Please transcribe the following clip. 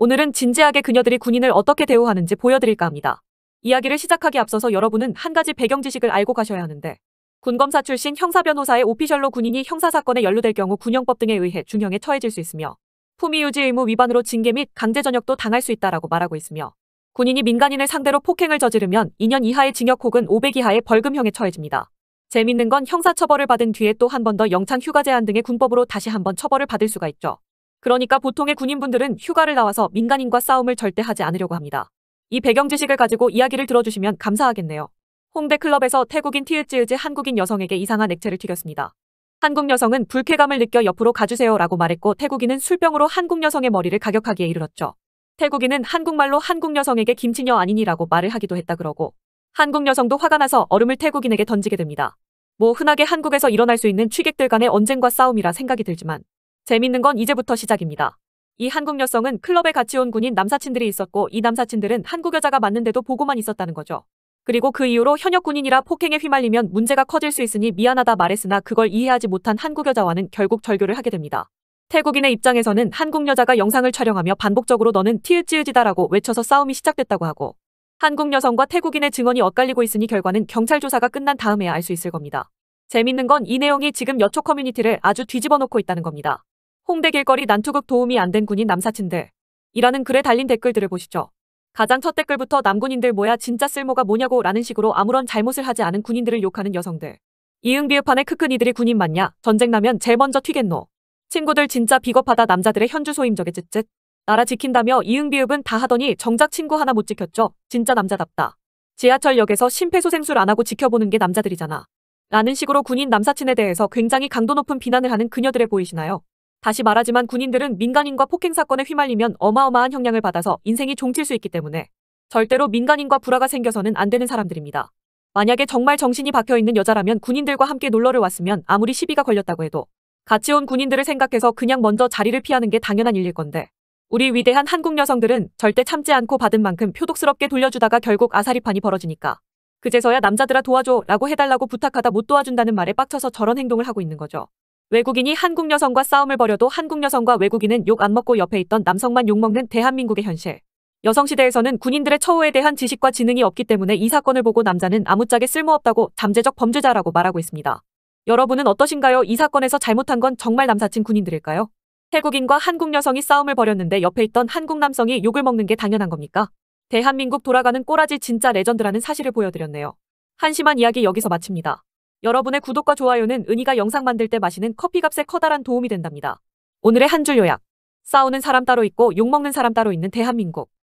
오늘은 진지하게 그녀들이 군인을 어떻게 대우하는지 보여드릴까 합니다. 이야기를 시작하기 앞서서 여러분은 한 가지 배경 지식을 알고 가셔야 하는데 군검사 출신 형사변호사의 오피셜로 군인이 형사사건에 연루될 경우 군형법 등에 의해 중형에 처해질 수 있으며 품위 유지 의무 위반으로 징계 및 강제 전역도 당할 수 있다라고 말하고 있으며 군인이 민간인을 상대로 폭행을 저지르면 2년 이하의 징역 혹은 500 이하의 벌금형에 처해집니다. 재밌는 건 형사 처벌을 받은 뒤에 또 한 번 더 영창 휴가 제한 등의 군법으로 다시 한 번 처벌을 받을 수가 있죠. 그러니까 보통의 군인분들은 휴가를 나와서 민간인과 싸움을 절대 하지 않으려고 합니다. 이 배경 지식을 가지고 이야기를 들어주시면 감사하겠네요. 홍대 클럽에서 태국인 티읕찌읕 한국인 여성에게 이상한 액체를 튀겼습니다. 한국 여성은 불쾌감을 느껴 옆으로 가주세요 라고 말했고 태국인은 술병으로 한국 여성의 머리를 가격하기에 이르렀죠. 태국인은 한국말로 한국 여성에게 김치녀 아니니라고 말을 하기도 했다 그러고 한국 여성도 화가 나서 얼음을 태국인에게 던지게 됩니다. 뭐 흔하게 한국에서 일어날 수 있는 취객들 간의 언쟁과 싸움이라 생각이 들지만 재밌는 건 이제부터 시작입니다. 이 한국 여성은 클럽에 같이 온 군인 남사친들이 있었고 이 남사친들은 한국 여자가 맞는데도 보고만 있었다는 거죠. 그리고 그 이후로 현역 군인이라 폭행에 휘말리면 문제가 커질 수 있으니 미안하다 말했으나 그걸 이해하지 못한 한국 여자와는 결국 절교를 하게 됩니다. 태국인의 입장에서는 한국 여자가 영상을 촬영하며 반복적으로 너는 티읕지읒이다라고 외쳐서 싸움이 시작됐다고 하고 한국 여성과 태국인의 증언이 엇갈리고 있으니 결과는 경찰 조사가 끝난 다음에야 알 수 있을 겁니다. 재밌는 건 이 내용이 지금 여초 커뮤니티를 아주 뒤집어 놓고 있다는 겁니다. 홍대 길거리 난투극 도움이 안 된 군인 남사친들 이라는 글에 달린 댓글들을 보시죠. 가장 첫 댓글부터 남군인들 뭐야 진짜 쓸모가 뭐냐고 라는 식으로 아무런 잘못을 하지 않은 군인들을 욕하는 여성들. 이응비읍판에 크크니들이 군인 맞냐? 전쟁 나면 제일 먼저 튀겠노. 친구들 진짜 비겁하다 남자들의 현주소임적에 쯧쯧. 나라 지킨다며 이응비읍은 다 하더니 정작 친구 하나 못 지켰죠. 진짜 남자답다. 지하철역에서 심폐소생술 안 하고 지켜보는 게 남자들이잖아. 라는 식으로 군인 남사친에 대해서 굉장히 강도 높은 비난을 하는 그녀들의 보이시나요? 다시 말하지만 군인들은 민간인과 폭행사건에 휘말리면 어마어마한 형량을 받아서 인생이 종칠 수 있기 때문에 절대로 민간인과 불화가 생겨서는 안 되는 사람들입니다. 만약에 정말 정신이 박혀있는 여자라면 군인들과 함께 놀러를 왔으면 아무리 시비가 걸렸다고 해도 같이 온 군인들을 생각해서 그냥 먼저 자리를 피하는 게 당연한 일일 건데 우리 위대한 한국 여성들은 절대 참지 않고 받은 만큼 표독스럽게 돌려주다가 결국 아사리판이 벌어지니까 그제서야 남자들아 도와줘 라고 해달라고 부탁하다 못 도와준다는 말에 빡쳐서 저런 행동을 하고 있는 거죠. 외국인이 한국 여성과 싸움을 벌여도 한국 여성과 외국인은 욕 안 먹고 옆에 있던 남성만 욕먹는 대한민국의 현실. 여성시대에서는 군인들의 처우에 대한 지식과 지능이 없기 때문에 이 사건을 보고 남자는 아무짝에 쓸모없다고 잠재적 범죄자라고 말하고 있습니다. 여러분은 어떠신가요? 이 사건에서 잘못한 건 정말 남사친 군인들일까요? 태국인과 한국 여성이 싸움을 벌였는데 옆에 있던 한국 남성이 욕을 먹는 게 당연한 겁니까? 대한민국 돌아가는 꼬라지 진짜 레전드라는 사실을 보여드렸네요. 한심한 이야기 여기서 마칩니다. 여러분의 구독과 좋아요는 은희가 영상 만들 때 마시는 커피값에 커다란 도움이 된답니다. 오늘의 한 줄 요약. 싸우는 사람 따로 있고 욕먹는 사람 따로 있는 대한민국.